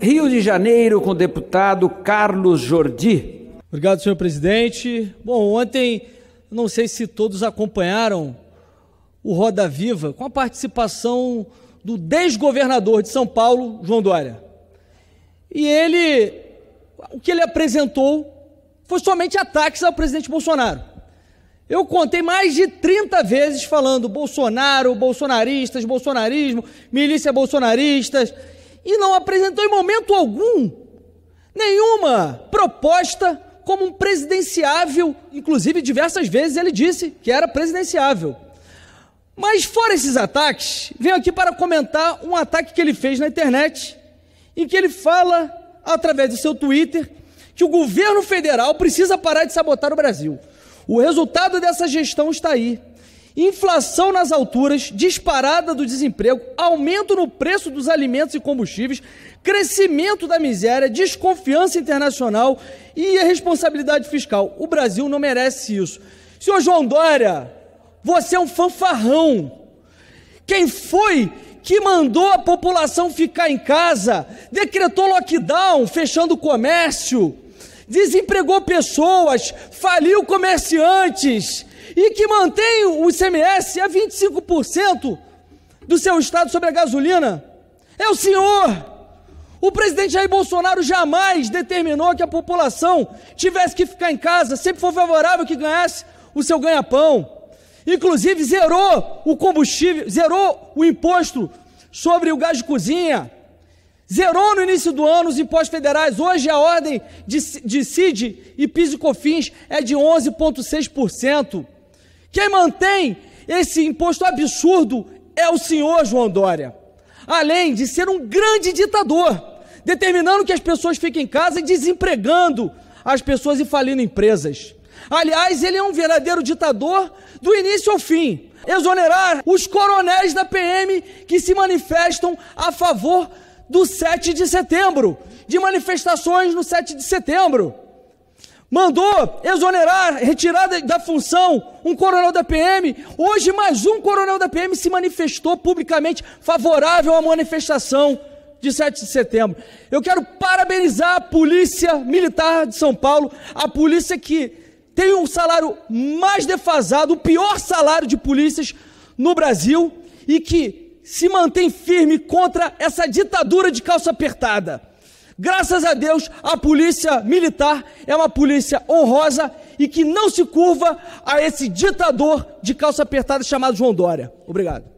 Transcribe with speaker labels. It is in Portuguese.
Speaker 1: Rio de Janeiro, com o deputado Carlos Jordi. Obrigado, senhor presidente. Bom, ontem, não sei se todos acompanharam o Roda Viva com a participação do desgovernador de São Paulo, João Dória. E ele, o que ele apresentou foi somente ataques ao presidente Bolsonaro. Eu contei mais de 30 vezes falando Bolsonaro, bolsonaristas, bolsonarismo, milícia bolsonaristas e não apresentou em momento algum nenhuma proposta como um presidenciável, inclusive diversas vezes ele disse que era presidenciável. Mas fora esses ataques, venho aqui para comentar um ataque que ele fez na internet, em que ele fala através do seu Twitter que o governo federal precisa parar de sabotar o Brasil. O resultado dessa gestão está aí inflação nas alturas, disparada do desemprego, aumento no preço dos alimentos e combustíveis, crescimento da miséria, desconfiança internacional e irresponsabilidade fiscal. O Brasil não merece isso. Senhor João Dória, você é um fanfarrão. Quem foi que mandou a população ficar em casa, decretou lockdown, fechando o comércio? desempregou pessoas, faliu comerciantes e que mantém o ICMS a 25% do seu estado sobre a gasolina. É o senhor! O presidente Jair Bolsonaro jamais determinou que a população tivesse que ficar em casa, sempre foi favorável que ganhasse o seu ganha-pão. Inclusive zerou o combustível, zerou o imposto sobre o gás de cozinha, Zerou no início do ano os impostos federais. Hoje a ordem de, de CID e PIS e COFINS é de 11,6%. Quem mantém esse imposto absurdo é o senhor João Dória. Além de ser um grande ditador, determinando que as pessoas fiquem em casa e desempregando as pessoas e falindo empresas. Aliás, ele é um verdadeiro ditador do início ao fim. Exonerar os coronéis da PM que se manifestam a favor do 7 de setembro, de manifestações no 7 de setembro. Mandou exonerar, retirar da função um coronel da PM. Hoje, mais um coronel da PM se manifestou publicamente favorável à manifestação de 7 de setembro. Eu quero parabenizar a Polícia Militar de São Paulo, a polícia que tem um salário mais defasado, o pior salário de polícias no Brasil e que se mantém firme contra essa ditadura de calça apertada. Graças a Deus, a polícia militar é uma polícia honrosa e que não se curva a esse ditador de calça apertada chamado João Dória. Obrigado.